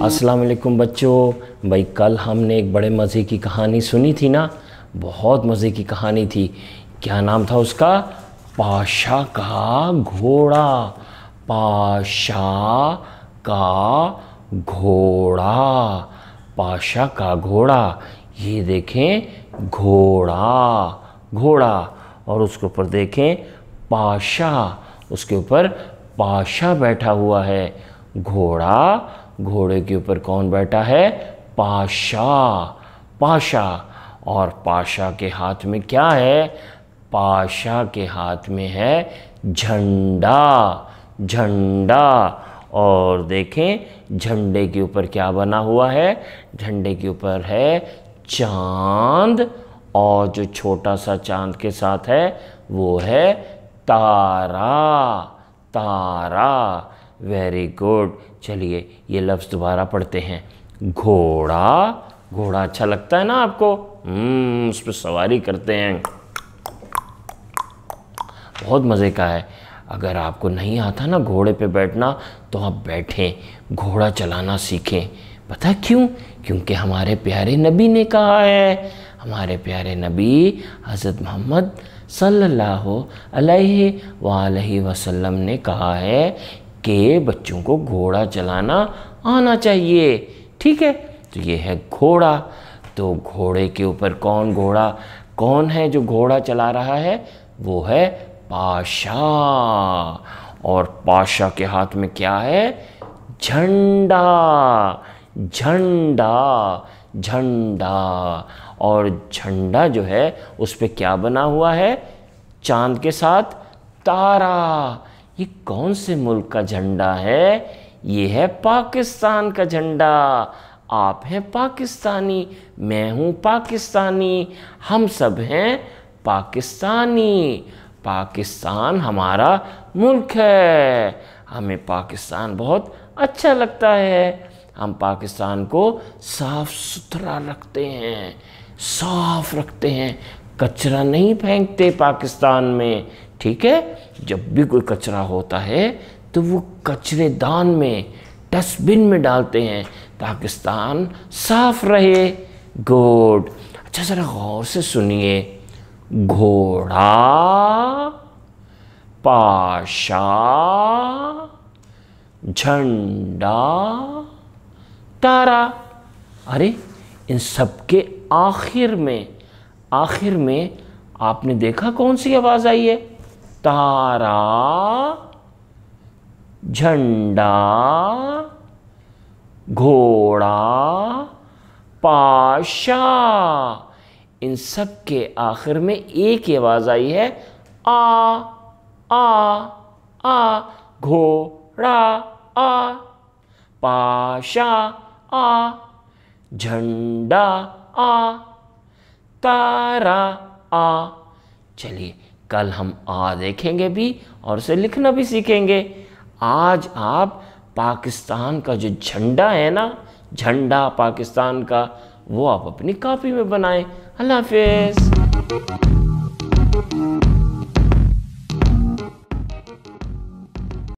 वालेकुम बच्चों भाई कल हमने एक बड़े मज़े की कहानी सुनी थी ना बहुत मज़े की कहानी थी क्या नाम था उसका पाशा का घोड़ा पाशा का घोड़ा पाशा का घोड़ा ये देखें घोड़ा घोड़ा और उसके ऊपर देखें पाशा उसके ऊपर पाशा बैठा हुआ है घोड़ा घोड़े के ऊपर कौन बैठा है पाशा पाशा और पाशा के हाथ में क्या है पाशा के हाथ में है झंडा झंडा और देखें झंडे के ऊपर क्या बना हुआ है झंडे के ऊपर है चांद और जो छोटा सा चांद के साथ है वो है तारा तारा वेरी गुड चलिए ये लफ्ज़ दोबारा पढ़ते हैं घोड़ा घोड़ा अच्छा लगता है ना आपको हम्म, उस पर सवारी करते हैं बहुत मज़े का है अगर आपको नहीं आता ना घोड़े पे बैठना तो आप बैठें घोड़ा चलाना सीखें पता क्यों क्योंकि हमारे प्यारे नबी ने कहा है हमारे प्यारे नबी हज़रत मोहम्मद सल्लल्लाहु अलैहि वालही वसल्लम ने कहा है कि बच्चों को घोड़ा चलाना आना चाहिए ठीक है तो ये है घोड़ा तो घोड़े के ऊपर कौन घोड़ा कौन है जो घोड़ा चला रहा है वो है पाशा और पाशा के हाथ में क्या है झंडा झंडा झंडा और झंडा जो है उस पर क्या बना हुआ है चांद के साथ तारा ये कौन से मुल्क का झंडा है ये है पाकिस्तान का झंडा आप हैं पाकिस्तानी मैं हूँ पाकिस्तानी हम सब हैं पाकिस्तानी पाकिस्तान हमारा मुल्क है हमें पाकिस्तान बहुत अच्छा लगता है हम पाकिस्तान को साफ सुथरा रखते हैं साफ रखते हैं कचरा नहीं फेंकते पाकिस्तान में ठीक है जब भी कोई कचरा होता है तो वो कचरेदान में डस्टबिन में डालते हैं पाकिस्तान साफ रहे गुड अच्छा ज़रा गौर से सुनिए घोड़ा पाशा झंडा तारा अरे इन सबके आखिर में आखिर में आपने देखा कौन सी आवाज़ आई है तारा झंडा घोड़ा पाशा इन सब के आखिर में एक ही आवाज़ आई है आ आ आ घोड़ा आ पाशा आ झंडा आ तारा आ चलिए कल हम आ देखेंगे भी और उसे लिखना भी सीखेंगे आज आप पाकिस्तान का जो झंडा है ना झंडा पाकिस्तान का वो आप अपनी कॉपी में बनाएं I love yous.